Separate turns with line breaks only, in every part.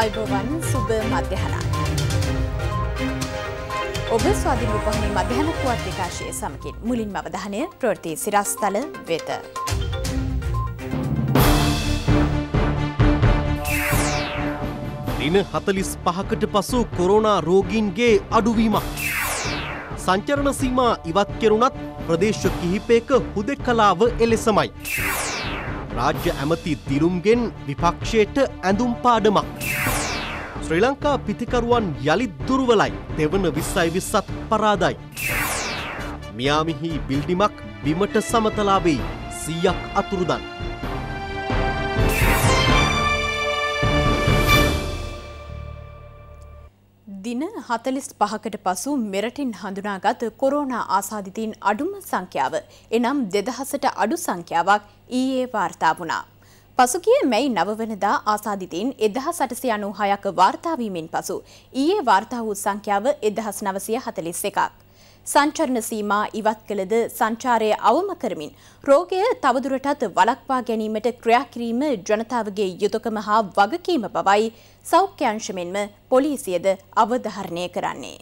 අයිබෝවන් සුබ මධ්‍යහනක්. ඔබ ස්වාධීන පොහොනි මධ්‍යහන පුවත් විකාශය සමකින් මුලින්ම අවධානය ප්‍රවෘත්ති සිරස්තල වෙත.
දින 45කට පසු කොරෝනා රෝගීන්ගේ අඩුවීමක්. සංචරණ සීමා ඉවත් කෙරුණත් ප්‍රදේශ කිහිපයක හුදෙකලාව එලෙසමයි. රාජ්‍ය ඇමති දිරුම්ගෙන් විපක්ෂයට ඇඳුම් පාඩමක්. ශ්‍රී ලංකා පිතිකරුවන් යළි දුර්වලයි දෙවන විස්සයි විස්සත් පරාදයි. මියාමිහි බිල්ඩිමක් බිමට සමතලාවෙයි සීයක් අතුරුදන්.
දින හතලිස් පහකට පසු මෙරටින් හඳුනාගත් කොරෝනා ආසාධිතීන් අඩුම සංඛ්‍යාව එනම් දෙදහසට අඩු සංඛ්‍යාවක් ඊයේ වාර්තා වුණා. පසුගිය මැයි නවවනදා ආසාධිතීන් එදහස් අටසය අනු හයක වාර්තාාවීමෙන් පසු. ඊයේ වාර්තා වූ සංඛ්‍යාව එදහස් නවසය හතලිස් එකක්. සංචරණ සීමා ඉවත් කළද සංචාරය අවම කරමින්. රෝගය තවදුරටත් වලක්වා ගැනීමට ක්‍රියාකිරීම ජනතාවගේ යුතුකම හා වගකීම බවයි සෞඛ්‍යංශමෙන්ම පොලිසියද අවධහරණය කරන්නේ.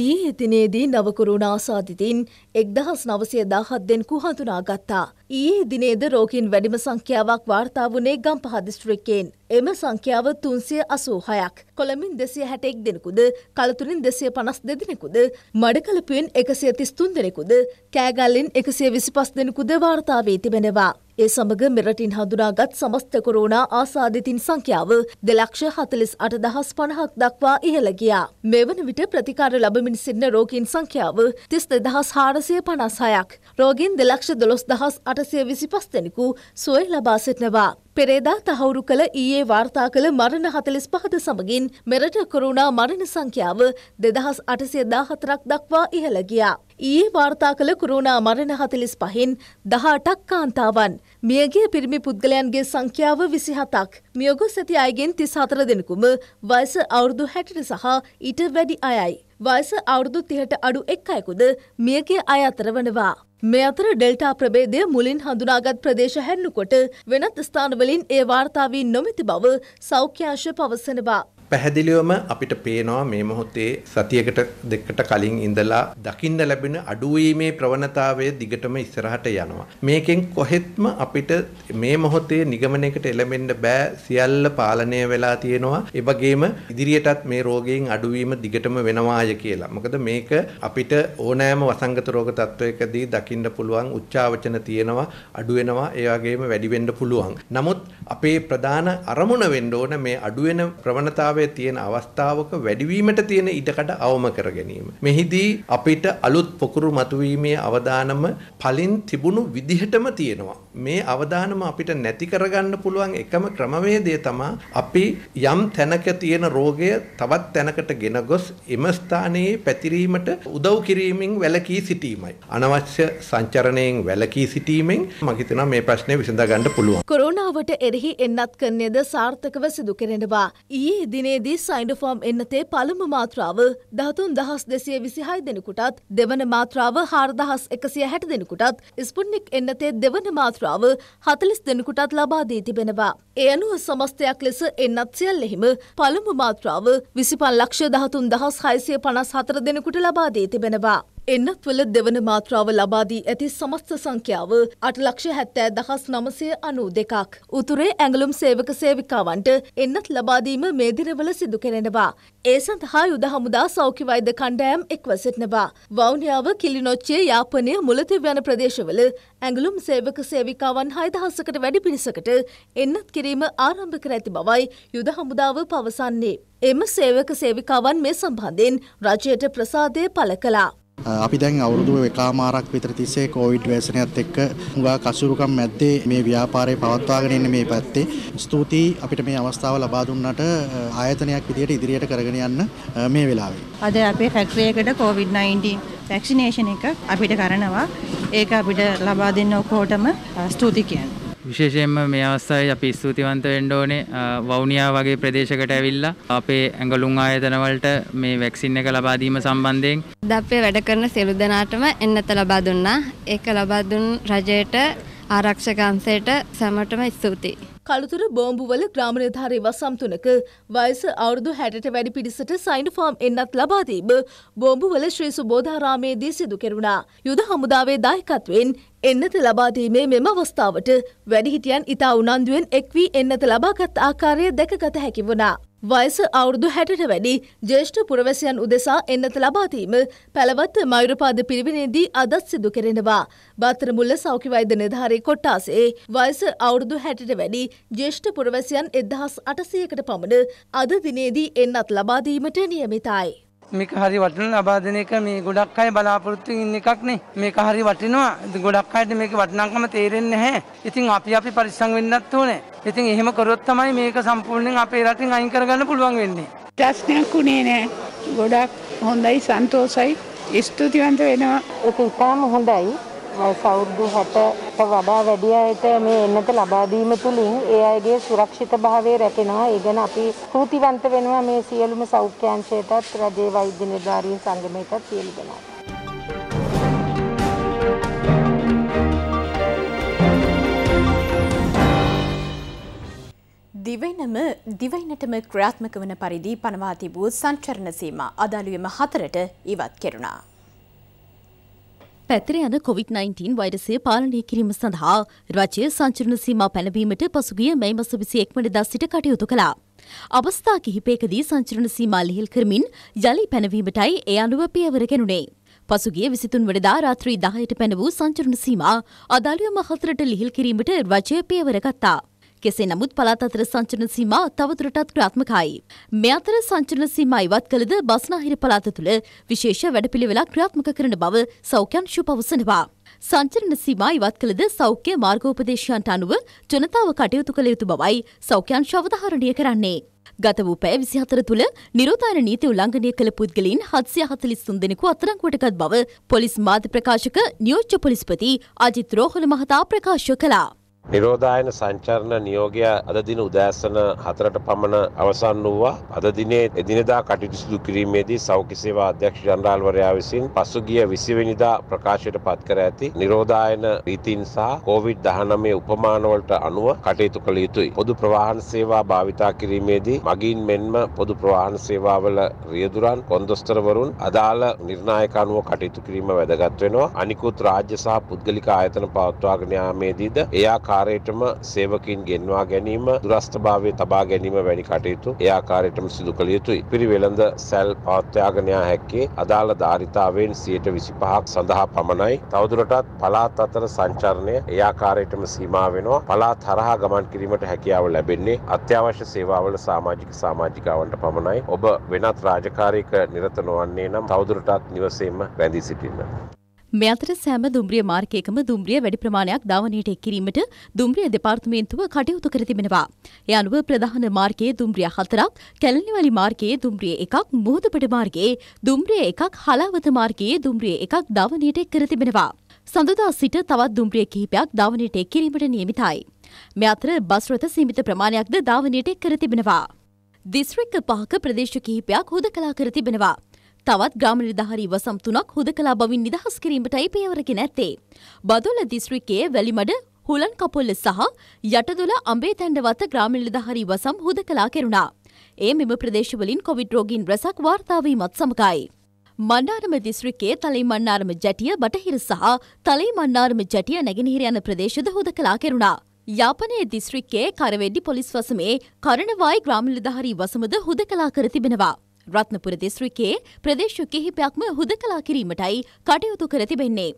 ඊයේ දිනේදී නවකරුණ ආසාධිතින් එක්දහස් නවසය දාහත් දෙෙන් කුහඳුනා ගත්තා. ඊයේ දිනේද රෝගීන් වැඩිම සංඛ්‍යාවක් වාර්තා වුණේ ගම්පහ දිස්ත්‍රික්කයෙන්. එම සංඛ්‍යාව 386ක්. කොළඹින් 260ක් දෙනෙකුද, කලතුරින් 252 දෙනෙකුද, මඩකලපුවෙන් 133 දෙනෙකුද, කෑගල්ලෙන් 125 දෙනෙකුද වාර්තා වී තිබෙනවා. ඒ සමග මෙරටින් හඳුනාගත් සමස්ත කොරෝනා ආසාදිතින් සංඛ්‍යාව දෙලක්ෂ හතලිස් අටදහස් පණහක් දක්වා ඉහළ ගියා. මෙවන විට ප්‍රතිකාර ලබමින් සිටින රෝගීන් සංඛ්‍යාව තිස් දෙදහස් හාරසය පනස් හයක්. රෝගීන් දෙලක්ෂ දොළොස් දහස් අට අටසය විසි පස් දෙනෙකු සොය ලබා සිටනවා. පෙරේදා තහවුරු කළ ඊයේ වාර්තා කළ මරණ හතලිස් පහද සමගින් මෙරට කරුණා මරණ සංඛ්‍යාව දෙදහස් අටසය දාහතරක් දක්වා ඉහළගියා. ඊයේ වාර්තා කළ කුරුණා මරණ හතලිස් පහින් දහටක් කාන්තාවන්. මියගේ පිරිමි පුද්ගලයන්ගේ සංඛ්‍යාව විසිහතක්. මියගොස් ඇති අයගෙන් තිස් හතර දෙනෙකුම වයස අවුරුදු හැටට සහ ඊට වැඩි අයයි. වයස අවුරුදු තිහට අඩු එක් අයකුද මියගේ අය අතර වනවා. මේ අතර ඩෙල්ටා ප්‍රබේදය මුලින් හඳුනාගත් ප්‍රදේශ හැන්නකොට වෙනත් ස්ථානවලින් ඒ වාර්තාාවී නොමැති බව සෞඛ්‍යාශ පවසනවා.
පැහැදිලිවම අපිට පේනවා මේ මොහොතේ සතියකට දෙකට කලින් ඉඳලා දකින්න ලැබෙන අඩුවීමේ ප්‍රවණතාවය දිගටම ඉස්සරහට යනවා. මේකෙන් කොහෙත්ම අපිට මේ මොහොතේ නිගමනයකට එළඹෙන්න බෑ සියල්ල පාලනය වෙලා තියෙනවා. ඒ වගේම ඉදිරියටත් මේ රෝගයෙන් අඩුවීම දිගටම වෙනවාය කියලා. මොකද මේක අපිට ඕනෑම වසංගත රෝග තත්වයකදී දකින්න පුළුවන් උච්චාවචන තියෙනවා, අඩු වෙනවා, ඒ වගේම වැඩි වෙන්න පුළුවන්. නමුත් අපේ ප්‍රධාන අරමුණ වෙන්න ඕන මේ අඩු වෙන ප්‍රවණතාව ස්වභාවය තියෙන අවස්ථාවක වැඩිවීමට තියෙන ඉඩකඩ අවම කර ගැනීම. මෙහිදී අපිට අලුත් පොකුරු මතුවීමේ අවදානම පලින් තිබුණු විදිහටම තියෙනවා. මේ අවදානම අපිට නැති කරගන්න පුළුවන් එකම ක්‍රමවේදය තමා අපි යම් තැනක තියෙන රෝගය තවත් තැනකට ගෙන ගොස් එම ස්ථානයේ පැතිරීමට උදව් කිරීමෙන් වැළකී සිටීමයි. අනවශ්‍ය සංචරණයෙන් වැළකී සිටීමෙන් මහිතනවා මේ ප්‍රශ්නය විසඳ ගන්න පුළුවන්.
කොරෝනාවට එරෙහි එන්නත් කරන්නේද සාර්ථකව සිදු කරනවා. ඊයේ දින දිනේදී සයින්ඩෆෝම් එන්නතේ පළමු මාත්‍රාව දහතුන් දහස් දෙසිය විසිහයි දෙනෙකුටත් දෙවන මාත්‍රාව හාරදහස් එකසිය හැට දෙනෙකුටත් ස්පුන්නික් එන්නතේ දෙවන මාත්‍රාව හතලිස් දෙනෙකුටත් ලබා දී තිබෙනවා. ඒ අනුව සමස්තයක් ලෙස එන්නත් සියල්ලෙහිම පළමු මාත්‍රාව විසිපන් ලක්ෂ දහතුන් දහස් හයිසිය පනස් හතර දෙනෙකුට ලබා දී තිබෙනවා. එන්නත්වල දෙවන මාත්‍රාව ලබාදී ඇති සමස්ත සංඛ්‍යාව අටලක්ෂ හැත්තෑ දහස් නමසය අනූ දෙකක්. උතුරේ ඇඟලුම් සේවක සේවිකාවන්ට එන්නත් ලබාදීම මේ දිනවල සිදු කෙනෙනවා. ඒ සඳහා යුද හමුදා සෞඛ්‍යවෛද කණ්ඩෑම් එක්ව සිටිනවා. වෞනියාව කිලිනොච්චේ යාපනය මුලතිව යන ප්‍රදේශවල ඇඟලුම් සේවක සේවිකාවන් හයදහසකට වැඩි පිරිසකට එන්නත් කිරීම ආරම්භ කර ඇති බවයි යුද හමුදාව පවසන්නේ. එම සේවක සේවිකාවන් මේ සම්බන්ධයෙන් රජයට ප්‍රසාදය පළ කලා.
අපි දැන් අවුරුදු එකමාරක් විතර තිස්සේ කොවිඩ් ව්‍යසනයත් එක්ක හුඟා කසුරුකම් මැද්දේ මේ ව්‍යාපාරය පවත්වාගෙන ඉන්නේ මේ පැත්තේ. ස්තුතියි අපිට මේ අවස්ථාව ලබා දුන්නට ආයතනයක් විදියට ඉදිරියට කරගෙන යන්න මේ වෙලාවේ.
අද අපේ ෆැක්ටරි එකට COVID-19 වැක්සිනේෂන් එක අපිට කරනවා. ඒක අපිට ලබා දෙන ඔක්කොටම ස්තුති කියනවා.
විශේෂයෙන්ම මේ අවස්ථාවේ අපි ස්තුතිවන්ත වෙන්න ඕනේ වවුනියා වගේ ප්‍රදේශයකට ඇවිල්ලා අපේ ඇඟලුම් ආයතන වලට මේ වැක්සින් එක ලබා දීම සම්බන්ධයෙන්
දප්පේ වැඩ කරන සියලු දෙනාටම එන්නත ලබා දුන්නා. ඒක ලබා දුන් රජයට ආරක්ෂක අංශයට සමටම ස්තුතියි.
කළුතුර බෝම්බුවල ග්‍රාමණධාරය වසම් තුනක වයස අවුරුදු හැටට වැඩි පිරිසට සයින්ඩ ෆාම් එන්නත් ලබාදීම බෝම්බුවල ශ්‍රී සුබෝධාරාමයේදී සිදු කෙරුණා. යුද හමුදාවේ දායකත්වෙන් එන්නත ලබාදීමේ මෙම අවස්ථාවට වැඩිහිටියන් ඉතා උනන්දුවෙන් එක්වී එන්නත ලබාගත් ආකාරය දැකගත හැකි වුණා. වයස අවුරුදු හැටට වැඩි ජේෂ්ඨ පුරවැසියන් උදෙසා එන්නත ලබාදීම පැළවත් මයුරපාද පිරිවිනේදී අදත් සිදු කෙරෙනවා. බත්තර මුල්ල සෞඛ්‍යවෛද නිධාරී කොට්ටාසේ වයස අවුරුදු හැටට වැඩි ජේෂ්ඨ පුරවැසියන් එදහස් අටසයකට පමණ අද දිනේදී එන්නත් ලබාදීමට නියමිතයි.
මේක හරි වටන ලබා දෙන එක මේ ගොඩක් අය බලාපොරොත්තු ඉන්න එකක් නේ. මේක හරි වටිනවා. ගොඩක් අයට මේක වටිනාකම තේරෙන්නේ නැහැ. ඉතින් අපි අපි පරිස්සම් වෙන්නත් ඕනේ. ඉතින් එහෙම කරොත් තමයි මේක සම්පූර්ණයෙන් අපේ රටින් අයින් කරගන්න පුළුවන් වෙන්නේ. ප්‍රශ්නයක් උනේ නෑ. ගොඩක් හොඳයි සන්තෝසයි. ස්තුතිවන්ත වෙනවා. ඒක ඉතාම හොඳයි. වයස අවුරුදු 60ට වඩා වැඩි අයට මේ එන්නත ලබා දීම තුලින් ඒ අයගේ සුරක්ෂිතභාවය රැකෙනවා. ඒ ගැන අපි කෘතිවන්ත වෙනවා මේ සියලුම සෞඛ්‍යාංශයටත් රජයේ වෛද්‍ය නිලධාරීන් සංගමයටත් සියලු දෙනාට.
දිවයිනම දිවයිනටම ක්‍රාත්මක වන පරිදි පනවා තිබූ සංචරණ සීමා අදාළුවම හතරට ඉවත් කෙරුණා.
පැතිර යන COVID-19 වෛරසය පාලනය කිරීම සඳහා රජය සංචරණ සීමා පැනවීමට පසුගිය මැයි මස විසි එක්මනිදා සිට කටයුතු කළා. අවස්ථා කිහිපයකදී සංචරණ සීමා ලිහිල් කරමින් ජලි පැනවීමටයි ඒ අනුව පියවර ගැනුනේ. පසුගිය විසිතුන් වඩදා රාත්‍රී දහයට පැන වූ සංචරණ සීමා අදාළුව මහතරට ලිහිල් කිරීමට රජය පියවර ගත්තා. කෙසේ නමුත් පළාත් අතර සංචරණ සීමා තවදුරටත් ක්‍රියාත්මකයි. මේ අතර සංචරණ සීමා ඉවත් කළද බස්නාහිර පළාත තුළ විශේෂ වැඩපිළිවෙලක් ක්‍රියාත්මක කරන බව සෞඛ්‍යංශු පවසනවා. සංචරණ සීමා ඉවත් කළද සෞඛ්‍ය මාර්ගෝපදේශයන්ට අනුව ජනතාව කටයුතු කළ යුතු බවයි සෞඛ්‍යංශ අවධාරණය කරන්නේ. ගත වූ පැය විසිහතර තුළ නිරෝධායන නීති උල්ලංඝනය කළ පුද්ගලයින් හත්සිය හතලිස් තුන් දෙනෙකු අත්අඩංගුවටගත් බව පොලිස් මාධ්‍ය ප්‍රකාශක නියෝජ්‍ය පොලිස්පති අජිත් රෝහල මහතා ප්‍රකාශ කළා.
නිරෝධායන සංචරණ නියෝගය අද දින උදෑසන හතරට පමණ අවසන් වූවා. අද දිනේ එදිනෙදා කටයුතු සිදු කිරීමේදී සෞඛ්‍ය සේවා අධ්‍යක්ෂ ජනරාල්වරයා විසින් පසුගිය 20 වෙනිදා ප්‍රකාශයට පත් කර ඇති නිරෝධායන රීතීන් සහ COVID-19 උපමානවලට අනුව කටයුතු කළ යුතුයි. පොදු ප්‍රවාහන සේවා භාවිතා කිරීමේදී මගින් මෙන්ම පොදු ප්‍රවාහන සේවාවල රියදුරන් කොන්දොස්තරවරුන් අදාළ නිර්ණායක අනුව කටයුතු කිරීම වැදගත් වෙනවා. අනිකුත් රාජ්‍ය සහ පුද්ගලික ආයතන පවත්වාගෙන යාමේදීද එයා ආකාරයටම සේවකින් ගෙන්වා ගැනීම දුරස්ථභාවය තබා ගැනීම වැනි කටයුතු ඒ ආකාරයටම සිදු කළ යුතුයි. පිරිවෙළඳ සැල් පවත්වාගෙන යා හැක්කේ අදාළ ධාරිතාවෙන් 125ක් සඳහා පමණයි. තවදුරටත් පළාත් අතර සංචරණය ඒ ආකාරයටම සීමා වෙනවා. පළාත් හරහා ගමන් කිරීමට හැකියාව ලැබෙන්නේ අත්‍යවශ්‍ය සේවාවල සමාජික සමාජිකාවන්ට පමණයි. ඔබ වෙනත් රාජකාරීක නිරත නොවන්නේ නම් තවදුරටත් නිවසේම බැඳී සිටින්න.
මේ අතර සෑම දුම්රිය මාර්ගයකම දුම්රිය වැඩි ප්‍රමාණයක් ධාවනයට එක් කිරීමට දුම්රිය දෙපාර්තමේන්තුව කටයුතු කර තිබෙනවා. ඒ අනුව ප්‍රධාන මාර්ගයේ දුම්රිය හතරක්, කැලණිවැලි මාර්ගයේ දුම්රිය එකක්, මුහුදපට මාර්ගයේ දුම්රිය එකක්, හලාවත මාර්ගයේ දුම්රිය එකක් ධාවනයට එක් කර තිබෙනවා. සඳුදා සිට තවත් දුම්රිය කිහිපයක් ධාවනයට එක් කිරීමට නියමිතයි. මේ අතර බස් රථ සීමිත ප්‍රමාණයක්ද ධාවනයට එක් කර තිබෙනවා. දිස්ත්‍රික්ක පහක ප්‍රදේශ කිහිපයක් හුදකලා කර තිබෙනවා. තවත් ග්‍රාම නිධාරී වසම් තුනක් හුදකලා බවින් නිදහස් කිරීමටයි පියවරගෙන ඇත්තේ. බදුල්ල දිස්ත්‍රික්කයේ වැලිමඩ හුලන් කපොල්ල සහ යටදුල අඹේ තැන්ඩවත ග්‍රාම නිධාරී වසම් හුදකලා කෙරුණා. ඒ මෙම ප්‍රදේශවලින් කොවිඩ් රෝගීන් රැසක් වාර්තාවීමත් සමගයි. මන්නාරම දිස්ත්‍රික්කයේ තලයි මන්නාරම ජැටිය බටහිර සහ තලයි මන්නාරම ජැටිය නැගෙනහිර යන ප්‍රදේශද හුදකලා කෙරුණා. යාපනයේ දිස්ත්‍රික්කයේ කරවෙඩ්ඩි පොලිස් වසමේ කරණවායි ග්‍රාමනිලධාරී වසමද හුදකලා කර තිබෙනවා. රත්නපුර දිස්ත්‍රිකයේ ප්‍රදේශ කිහිපයක්ම හුදකලා කිරීමටයි කටයුතු කර තිබෙන්නේ.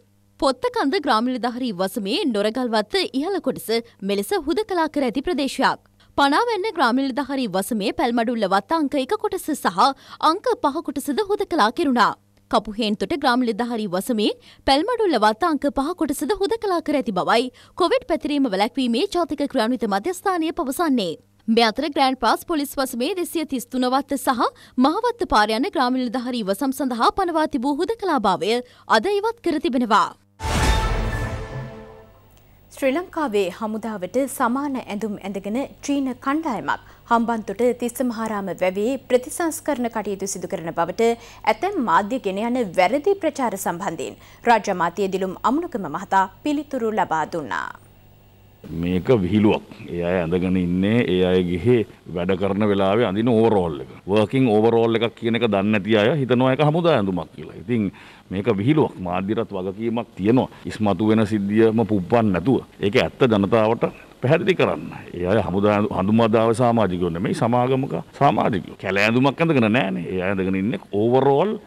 පොත්තකන්ද ග්‍රාමිලධාරී වසමේ නොරගල්වත්ත ඉහළ කොටස මෙලෙස හුදකලා කර ඇති ප්‍රදේශයක්. පනාවැන්න ග්‍රාමිලධාරී වසමේ පැල්මඩුල්ල වත් අංක එක කොටස සහ අංක පහ කොටසද හුදකලා කෙරුණා. කපුහේන්තොට ග්‍රාමිලධාරී වසමේ පැල්මඩුල්ල වත් අංක පහ කොටසද හුදකලා කර ඇති බවයි කොවිඩ් පැතිරීම වැළැක්වීමේ ජාතික ක්‍රියාන්විත මධ්‍යස්ථානය පවසන්නේ. මේ අතර ග්‍රෑන්ඩ් පාස් පොලිස් වසමේ දෙසිය තිස්තුන වත්ත සහ මහවත්ත පාර යන ග්‍රාමීණ නිලධාරී වසම් සඳහා පනවා තිබූ හුදකලාභාවය අද ඉවත් කර තිබෙනවා. ශ්‍රී ලංකාවේ හමුදාවට
සමාන ඇඳුම් ඇඳගෙන චීන කණ්ඩායමක් හම්බන්තොට තිස්සමහාරාම වැවේ ප්‍රතිසංස්කරණ කටයුතු සිදු කරන බවට ඇතැම් මාධ්‍ය ගෙන යන වැරදි ප්‍රචාර සම්බන්ධයෙන් රාජ්‍ය මාධ්‍ය දිලුම් අමනුකම මහතා පිළිතුරු ලබා දුන්නා.
මේක විහිළුවක්. ඒ අය ඇඳගෙන ඉන්නේ ඒ අයගේ වැඩ කරන වෙලාවේ අඳින ඕවරෝල් එක. වර්කින් ඕවරෝල් එකක් කියන එක දන්නේ නැති අය හිතනවා ඒක හමුදා ඇඳුමක් කියලා. ඉතින් මේක විහිළුවක්. මාධ්‍යරත් වගකීමක් තියෙනවා. ඉස්මතු වෙන සිද්ධියම පුප්පන්න නැතුව. ඒක ඇත්ත ජනතාවට පැහැදිලි කරන්න. ඒ අය හමුදා හඳුමාදාව සමාජිකයෝ නෙමෙයි සමාගමක සමාජිකයෝ. කැලෑ ඇඳුමක් ඇඳගෙන නැහැ නේ. ඒ අය ඇඳගෙන ඉන්නේ ඕවරෝල්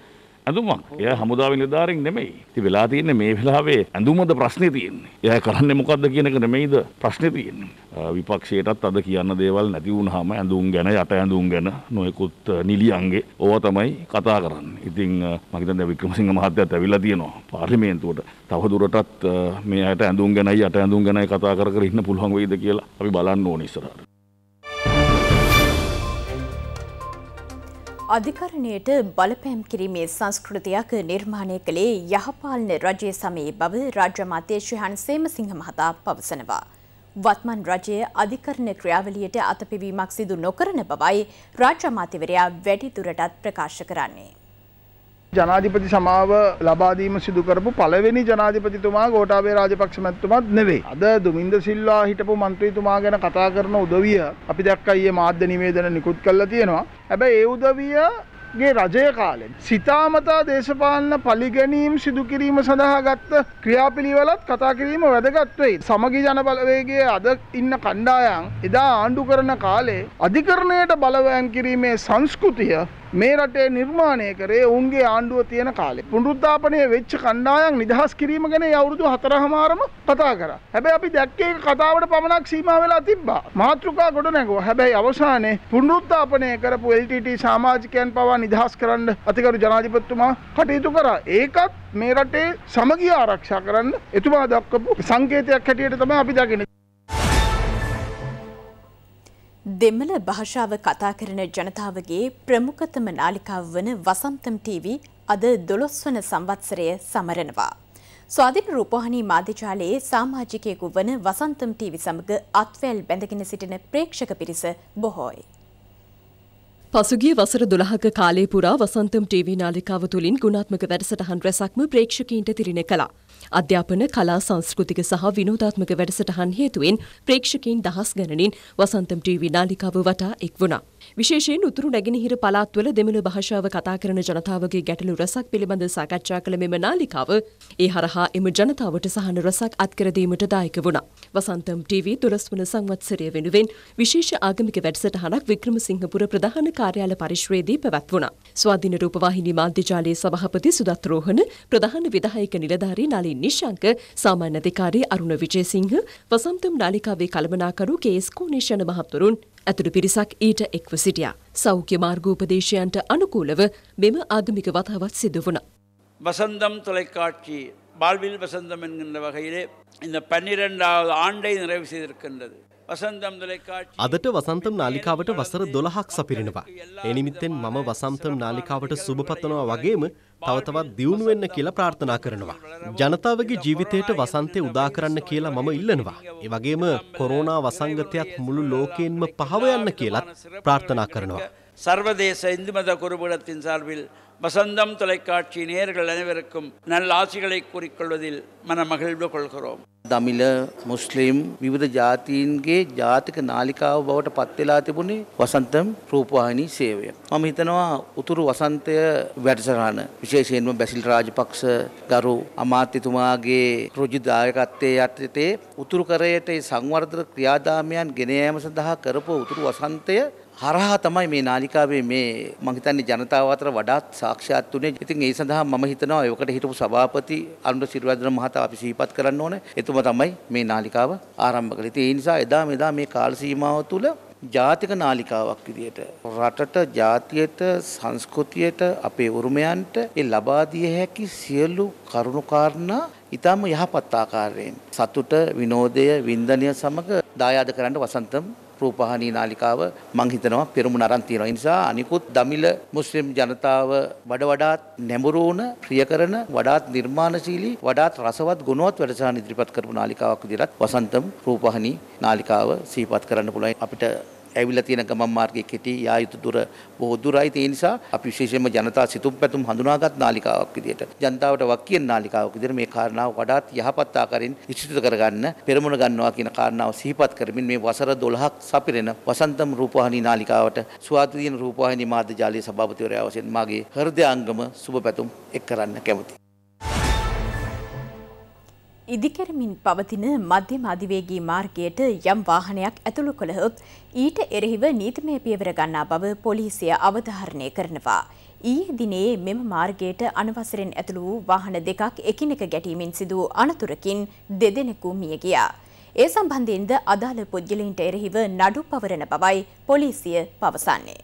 ඇඳුමක් එය හමුදාව නිධාරෙන් නෙමෙයි ති වෙලා තියන්නේ මේ වෙලාවේ ඇඳුමද ප්‍රශ්නය තියන්නේ එය කරන්න මොකක්ද කියනක නෙමෙයිද ප්‍රශ්නය තියන්නේ විපක්ෂයටත් අද කියන්න දේවල් නැති වුණහම ඇඳුම් ගැන යට ඇඳුම් ගැන නොයකුත් නිලියන්ගේ ඕව තමයි කතා කරන්න ඉතිං මහිතන් වික්‍රමසිංහ මහත්තයත් ඇවිල්ලා තියෙනවා පාර්ලිමේන්තුවට තවදුරටත් මේ අයට ඇඳුම් ගැනයි යට ඇඳුම් ගැනයි කතා කර ඉන්න පුළුවන් වෙයිද කියලා අපි බලන්න ඕන ඉස්සරහට
අධිකරණයට බලපෑම් කිරීමේ සංස්කෘතියක් නිර්මාණය කළේ යහපාලන රජය සමයේ බව රාජ්‍ය මාත්‍යේශයන් සේමසිංහ මහතා පවසනවා. වත්මන් රජය අධිකරණ ක්‍රියාවලියට අතපිවීමක් සිදු නොකරන බවයි රාජ්‍ය මාත්‍යවරයා වැඩිදුරටත් ප්‍රකාශ කරන්නේ.
ජනාධිපති සමාව ලබාදීම සිදුකරපු පළවෙනි ජනාධිපතිතුමා ගෝටාබේ රාජපක්ෂ මැතිතුමාත් නෙවෙයි. අද දුමින්ද සිල්වා හිටපු മന്ത്രിතුමා ගැන කතා කරන උදවිය අපි දැක්කා ඊයේ මාධ්‍ය නිවේදන නිකුත් කළා තියෙනවා. හැබැයි ඒ උදවිය ගේ රජය කාලෙන් සිතාමතා දේශපාලන පලිගැනීම් සිදු කිරීම සඳහා ගත්ත ක්‍රියාපිළිවෙලත් කතා කිරීම වැදගත් වෙයි. සමගි ජනබලවේගයේ අද ඉන්න කණ්ඩායම් එදා ආණ්ඩු කරන කාලේ අධිකරණයට බලවෑම් කිරීමේ සංස්කෘතිය මේ රටේ නිර්මාණය කරේ ඔවුන්ගේ ආණ්ඩුව තියෙන කාලේ. පුනරුත්ථාපනය වෙච්ච කණ්ඩායම් නිදහස් කිරීම ගැන අවුරුදු 4මාරම කතා කරා. හැබැයි අපි දැක්කේ කතාවට පමණක් සීමා වෙලා තිබ්බා. මාතෘකා ගොඩ නැගුවා. හැබැයි අවසානයේ පුනරුත්ථාපනය කරපු LTT සමාජිකයන් පවා නිදහස් කරන්න අතිගරු ජනාධිපතිතුමා කටයුතු කරා. ඒකත් මේ රටේ
සමගිය ආරක්ෂා කරන්න එතුමා දක්වපු සංකේතයක් හැටියට තමයි අපි දකින්නේ. දෙමළ භාෂාව කතා කරන ජනතාවගේ ප්‍රමුඛතම නාලිකාව වන වසන්තම් TV අද 12 වන සංවත්සරය සමරනවා. ස්වාධීන රූපවාහිනී මාධ්‍යාලයේ සමාජිකයෙකු වන වසන්තම් TV සමග අත්වැල් බැඳගෙන සිටින ප්‍රේක්ෂක පිරිස බොහෝයි. පසුගිය වසර 12ක කාලය පුරා වසන්තම් ටීවී නාලිකාව තුලින් ගුණාත්මක වැඩසටහන් රැසක්ම ප්‍රේක්ෂකයින්ට තිරින කළා. අධ්‍යාපන, කලා, සංස්කෘතික සහ විනෝදාත්මක වැඩසටහන් හේතුවෙන් ප්‍රේක්ෂකයින් දහස් ගණනින් වසන්තම් ටීවී නාලිකාව වටා එක් වුණා. විශේෂයෙන් උතුරු නැගෙනහිර පළාත්වල දෙමළ භාෂාව කතා කරන ජනතාවගේ ගැටලු රසක් පිළිබඳ සාකච්ඡා කළ මෙම නාලිකාව ඒ හරහා එම ජනතාවට සහන රසක් අත්කර දීමට දායක වුණා. වසන්තම් TV දොළොස්වන සංවත්සරය වෙනුවෙන් විශේෂ ආගමික වැඩසටහනක් වික්‍රමසිංහපුර ප්‍රධාන කාර්යාල පරිශ්‍රයේදී පැවැත්වුණා. ස්වාධීන රූපවාහිනී මාධ්‍යජාලයේ සභාපති සුදත් රෝහණ ප්‍රධාන විධායක නිලධාරී නලින් නිශංක සාමාන්‍ය අධිකාරී අරුණ විජේසිංහ වසන්තම් නාලිකාවේ කළමනාකරු කේස් කෝනේෂණ මහත්වරුන් ඇතුළු පිරිසක් ඊට එක්ව සිටියා. සෞඛ්‍ය මාර්ගෝපදේශයන්ට අනුකූලව මෙම ආගමික වතාවත් සිදු වුණ.
வசந்தம் தொலைக்காட்சி வாழ்வில் வசந்தம் என்கின்ற வகையிலே இந்த பன்னிரெண்டாவது ஆண்டை நிறைவு செய்திருக்கின்றது
අදට වසන්තම් නාලිකාවට වසර 12ක් සපිරෙනවා. ඒ නිමිත්තෙන් මම වසන්තම් නාලිකාවට සුබ පතනවා වගේම තව තවත් දියුණු වෙන්න කියලා ප්‍රාර්ථනා කරනවා. ජනතාවගේ ජීවිතයට වසන්තය උදා කරන්න කියලා මම ඉල්ලනවා. ඒ වගේම කොරෝනා වසංගතයත් මුළු ලෝකයෙන්ම පහව යන්න කියලත් ප්‍රාර්ථනා කරනවා.
සර්වදේශ ඉන්දුමත කුරුබුඩත්ින් සාර්විල් வசந்தம் தொலைக்காட்சி நேர்கள் அனைவருக்கும் நல்ல ஆசிகளை கூறிக்கொள்வதில் மன மகிழ்வு கொள்கிறோம்
දමිල මුස්ලිම් විවිධ ජාතීන්ගේ ජාතික නාලිකාව බවට පත්වෙලා තිබුණේ වසන්තම් රූපවාහිනී සේවය. මම හිතනවා උතුරු වසන්තය වැඩසටහන විශේෂයෙන්ම බැසිල් රාජපක්ෂ ගරු අමාත්‍යතුමාගේ රුජු දායකත්වයේ යටතේ උතුරු කරයට සංවර්ධන ක්‍රියාදාමයන් ගෙන යාම සඳහා කරපු උතුරු වසන්තය හරහා තමයි මේ නාලිකාවේ මේ මං හිතන්නේ ජනතාව අතර වඩාත් සාක්ෂාත් වුණේ. ඉතින් ඒ සඳහා මම හිතනවා ඒකට හිටපු සභාපති අනුර සිරිවර්ධන මහතා අපි සිහිපත් කරන්න ඕනේ. එතුමා තමයි මේ නාලිකාව ආරම්භ කළේ. ඉතින් ඒ නිසා එදා මෙදා මේ කාල සීමාව තුළ ජාතික නාලිකාවක් විදියට රටට ජාතියට සංස්කෘතියට අපේ උරුමයන්ට ඒ ලබා දිය හැකි සියලු කරුණු කාරණා ඊටම යහපත් ආකාරයෙන් සතුට විනෝදය වින්දනය සමග දායාද කරන්න වසන්තම් රූපහානී නාලිකාව මං හිතනවා පෙරමුණ අරන් තියෙනවා. ඒ නිසා අනිකුත් දමිළ මුස්ලිම් ජනතාව වඩ වඩාත් නැඹුරු වුණ, ප්‍රිය කරන, වඩාත් නිර්මාණශීලී, වඩාත් රසවත් ගුණවත් වැඩසටහන් ඉදිරිපත් කරපු නාලිකාවක් විදිහට වසන්තම් රූපහානී නාලිකාව සිහිපත් කරන්න පුළුවන්. අපිට ඇවිල්ලා තියෙන ගමන් මාර්ගයේ කෙටි යා යුතු දුර බොහෝ දුරයි ඒ නිසා අපි විශේෂයෙන්ම ජනතා සිතුම් පැතුම් හඳුනාගත් නාලිකාවක් විදිහට ජනතාවට වක් කියන නාලිකාවක් විදිහට මේ කාරණාව වඩාත් යහපත් ආකාරයෙන් ඉෂ්ටිත කරගන්න පෙරමුණ ගන්නවා කියන කාරණාව සිහිපත් කරමින් මේ වසර 12ක් සපිරෙන වසන්තම් රූපවාහිනී නාලිකාවට ස්වාධීන රූපවාහිනී මාධ්‍ය ජාලයේ සභාපතිවරයා වශයෙන් මාගේ හෘදයාංගම සුබ පැතුම් එක් කරන්න කැමතියි
ඉදිකෙරමින් පවතින මධ්‍යම අධිවේගී මාර්ගයට යම් වාහනයක් ඇතුළු කළහොත් ඊට එරෙහිව නීතිමය පියවර ගන්නා බව පොලිසිය අවධාරණය කරනවා. ඊයේ දිනේ මෙම මාර්ගයට අනවසරෙන් ඇතුළු වූ වාහන දෙකක් එකිනෙක ගැටීමෙන් සිදු වූ අනතුරකින් දෙදෙනෙකු මිය ගියා. ඒ සම්බන්ධයෙන්ද අදාළ පුද්ගලයින්ට එරෙහිව නඩු පවරන බවයි පොලිසිය පවසන්නේ.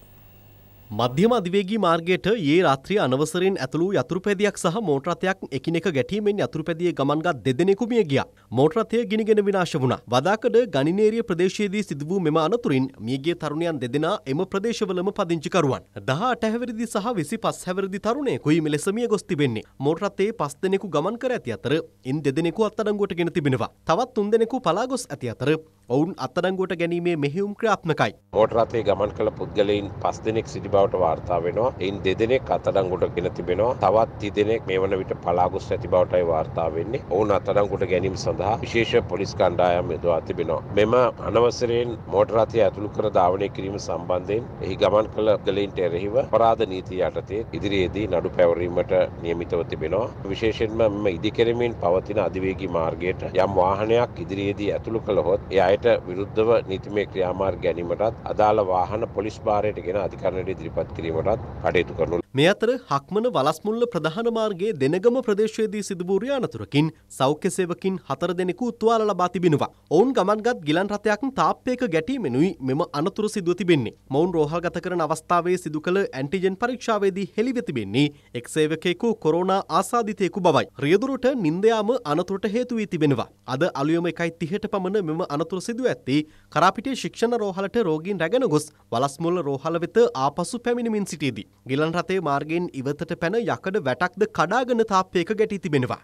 මධ්‍යම අධිවේගී මාර්ගයට යේ රාත්‍රිය අනවසරයෙන් ඇතුළු යතුරුපැදියක් සහ මෝටරතයක් එකිනෙක ගැටීමෙන් යතුරුපැදියේ ගමන්ගත් දෙදෙනෙකු මිය ගියා. මෝටරතය ගිනිගෙන විනාශ වුණා. වදාකඩ ගණිනේරිය ප්‍රදේශයේදී සිදු වූ මෙම අනතුරින් මියගිය තරුණයන් දෙදෙනා එම ප්‍රදේශවලම පදිංචිකරුවන්. 18 හැවිරිදි සහ 25 හැවිරිදි තරුණයෙකුයි මෙලෙස මිය ගොස් තිබෙන්නේ. මෝටරතේ 5 දෙනෙකු ගමන් කර ඇති අතර ඉන් දෙදෙනෙකු අත්අඩංගුවටගෙන තිබෙනවා. තවත් 3 දෙනෙකු පලා ගොස් ඇති අතර ඔවුන් අත්අඩංගුවට ගැනීමේ මෙහෙයුම් ක්‍රියාත්මකයි.
මෝටරතේ ගමන් කළ පුද්ගලයන් 5 දෙනෙක් සිටි බවට වාර්තා වෙනවා. එයින් දෙදෙනෙක් අත්අඩංගුවට ගෙන තිබෙනවා. තවත් තිදෙනෙක් මේ වන විට පලාගොස් ඇති බවටයි වාර්තා වෙන්නේ. ඔවුන් අත්අඩංගුවට ගැනීම සඳහා විශේෂ පොලිස් කණ්ඩායම් යොදවා තිබෙනවා. මෙම අනවසරයෙන් මෝටර රථය ඇතුළු කර ධාවනය කිරීම සම්බන්ධයෙන් එහි ගමන් කළ ගලින්ට එරෙහිව අපරාධ නීතිය යටතේ ඉදිරියේදී නඩු පැවරීමට නියමිතව තිබෙනවා. විශේෂයෙන්ම මෙම ඉදිකෙරමින් පවතින අධිවේගී මාර්ගයට යම් වාහනයක් ඉදිරියේදී ඇතුළු කළහොත් ඒ අයට විරුද්ධව නීතිමය ක්‍රියාමාර්ග ගැනීමටත් අදාළ වාහන පොලිස් භාරයට ගෙන අධිකරණයට पत्री वाला कटेट तो कर लो මේ
අතර හක්මන වලස්මුල්ල ප්‍රධාන මාර්ගයේ දෙනගම ප්‍රදේශයේදී සිදු වූ යානතුරකින් සෞඛ්‍ය සේවකින් හතර දෙනෙකු උත්වාල ලබා තිබෙනවා. ඔවුන් ගමන්ගත් ගිලන් රථයක් තාප්පයක ගැටීමෙනුයි මෙම අනතුර සිදුව තිබෙන්නේ. මොවුන් රෝහල්ගත කරන අවස්ථාවේ සිදු කළ ඇන්ටිජන් පරීක්ෂාවේදී හෙළිව තිබෙන්නේ එක් සේවකයෙකු කොරෝනා ආසාදිතයෙකු බවයි. රියදුරට නිින්ද යාම අනතුරට හේතු වී තිබෙනවා. අද අලුයම 1.30ට පමණ මෙම අනතුර සිදුව ඇත්තේ කරාපිටිය ශික්ෂණ රෝහලට රෝගීන් රැගෙන ගොස් වලස්මුල්ල රෝහල වෙත ආපසු පැමිණෙමින් සිටියේදී. ගිලන් රථයේ මාර්ගයෙන් ඉවතට පැන යකඩ වැටක්ද කඩාගෙන තාප්පයක ගැටී තිබෙනවා.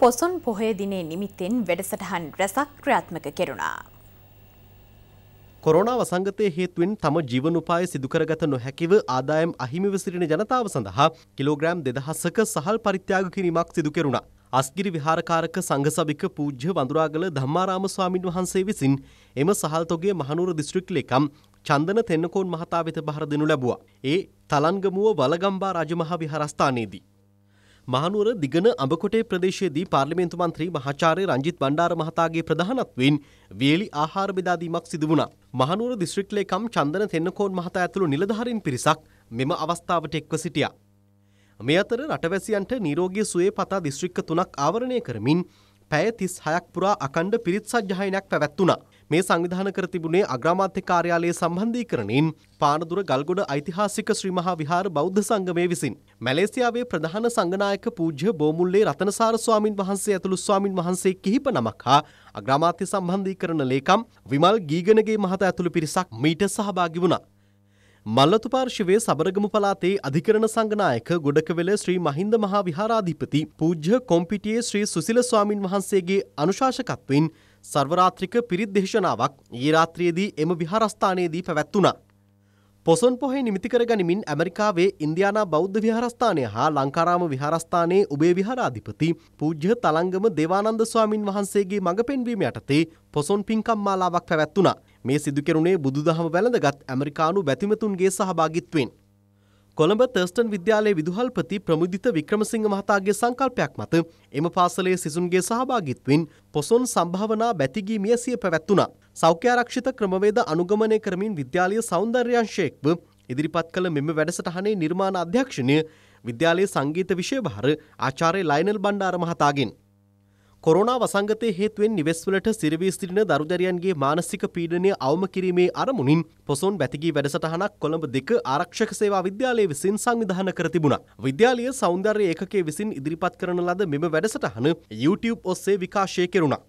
පොසොන් පොහේ දිනේ නිමිත්තෙන් වැඩසටහන් රැසක් ක්‍රියාත්මක කෙරුණා.
කොරෝනා වසංගතය හේතුවෙන් තම ජීවනුපාය සිදුකරගත නොහැකිව ආදායම් අහිමිව සිටින ජනතාව සඳහා කිලෝග්‍රෑම් දෙදහසක සහල් පරිත්‍යාග කිරීමක් සිදු කෙරුණා. අස්ගිරි විහාරකාරක සංඝසභික පූජ්‍ය වඳුරාගල ධම්මාරාම ස්වාමින් වහන්සේ විසින් එම සහල් තොගේ මහනුවර දිස්ත්‍රික් ලේකම් චන්දන තෙන්නකෝන් මහතා වෙත බහර දෙනු ලැබුවා. ඒ තලංගමුව වලගම්බා රජමහා විහාරස්ථානයේදී. මහනුවර දිගන අඹකොටේ ප්‍රදේශයේදී පාර්ලිමේන්තු මන්ත්‍රී මහාචාර්ය රංජිත් බණ්ඩාර මහතාගේ ප්‍රධානත්වයෙන් වියලි ආහාර බෙදා දීමක් සිදු වුණා. මහනුවර දිස්ත්‍රික් ලේකම් චන්දන තෙන්නකෝන් මහතා ඇතුළු නිලධාරීන් පිරිසක් මෙම අවස්ථාවට එක්ව සිටියා. මේ අතර රටවැසියන්ට නිරෝගී සුවේ පතා දිස්ත්‍රික්ක තුනක් ආවරණය කරමින් පැය 36ක් පුරා අකණ්ඩ පිරිත් සජ්ජායනයක් පැවැත්වුණා. මේ සංවිධාන කර තිබුණේ අග්‍රාමාත්‍ය කාර්යාලයේ සම්බන්ධීකරණින් පානදුර ගල්ගොඩ ඓතිහාසික ශ්‍රී මහා විහාර බෞද්ධ සංගමය විසින් මැලේසියාවේ ප්‍රධාන සංඝනායක පූජ්‍ය බෝමුල්ලේ රතනසාර ස්වාමින් වහන්සේ ඇතුළු ස්වාමින් වහන්සේ කිහිප නමක් හා අග්‍රාමාත්‍ය සම්බන්ධීකරණ ලේකම් විමල් ගීගනගේ මහතා ඇතුළු පිරිසක් මීට සහභාගී වුණා. මල්ලතු පාර්ශවයේ සබරගමු පළාතේ අධිකරණ සංඝනායක ගොඩකවෙල ශ්‍රී මහින්ද මහා විහාරාධිපති පූජ්‍ය කොම්පිටියේ ශ්‍රී සුසිල ස්වාමින් වහන්සේගේ අනුශාසකත්වයෙන් සර්වරාත්‍රික පිරිත් දේශනාවක් ඊ රාත්‍රියේදී එම විහාරස්ථානයේදී පැවැත්වුණා. පොසොන් පොහේ නිමිති කරගනිමින් ඇමරිකාවේ ඉන්දියානා බෞද්ධ විහාරස්ථානය හා ලංකාරාම විහාරස්ථානයේ උබේ විහාරාධිපති පූජ්‍ය තලංගම දේවානන්ද ස්වාමින් වහන්සේගේ මඟ පෙන්වීම යටතේ පොසොන් පින්කම් මාලාවක් පැවැත්වුණා. මේ සිදු කෙරුණේ බුදුදහම වැළඳගත් ඇමරිකානු බැතිමතුන්ගේ සහභාගිත්වයෙන්. කොළඹ තර්ස්ටන් විද්‍යාලයේ විදුහල්පති ප්‍රමුදිත වික්‍රමසිංහ මහතාගේ සංකල්පයක් මත එම පාසලේ සිසුන්ගේ සහභාගිත්වෙන් පොසොන් සම්භාවනා බැතිගී මියසිය පැවැත්වුණා. සෞඛ්‍යාරක්ෂිත ක්‍රමවේද අනුගමනය කරමින් විද්‍යාලය සෞන්දර්යංශයෙක්ව ඉදිරිපත් කළ මෙම වැඩසටහනේ නිර්මාණ අධ්‍යක්ෂණය විද්‍යාලයේ සංගීත විෂය භාර ආචාර්ය ලයිනල් බණ්ඩාර මහතාගෙන් කොරෝනා වසංගතය හේතුවෙන් නිවෙස්වලට සිරවී සිටින දරුදරියන්ගේ මානසික පීඩනය අවම කිරීමේ අරමුණින් පොසොන් බැතිගී වැඩසටහනක් කොළඹ දෙක ආරක්ෂක සේවා විද්‍යාලය විසින් සංවිධාන කර තිබුණා. විද්‍යාලය සෞන්දර්ය ඒකකයේ විසින් ඉදිරිපත් කරන ලද මෙම වැඩසටහන YouTube ඔස්සේ විකාශය කෙරුණා.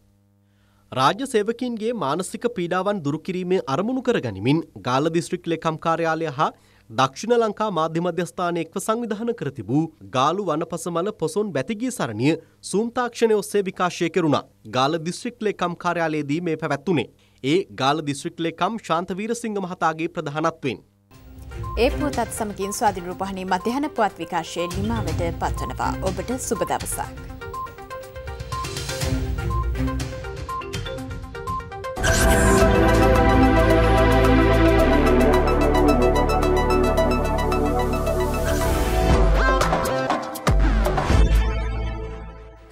රාජ්‍ය සේවකින්ගේ මානසික පීඩාවන් දුරුකිරීමේ අරමුණු කර ගනිමින් ගාල්ල දිස්ත්‍රික් ලේකම් කාර්යාලය හා දක්ෂිණ ලංකා මාධ්‍ය මධ්‍යස්ථානය එක්ව සංවිධාන කර තිබූ ගාලු වනපසමල පොසොන් බැතිගිය සරණිය සූම් තාක්ෂණය ඔස්සේ විකාශය කෙරුණා. ගාල දිස්ත්‍රික් ලේකම් කාර්යාලයේදී මේ පැවැත්තුනේ. ඒ ගාල දිස්ත්‍රික් ලේකම් ශාන්ත වීරසිංහ මහතාගේ ප්‍රධානත්වයෙන්.
ඒ පුවතත් සමගින් ස්වාධීන රූපවාහිනී මධ්‍යහන පුවත් විකාශයේ නිමාවට පත්වනවා. ඔබට සුබ දවසක්. Thank you.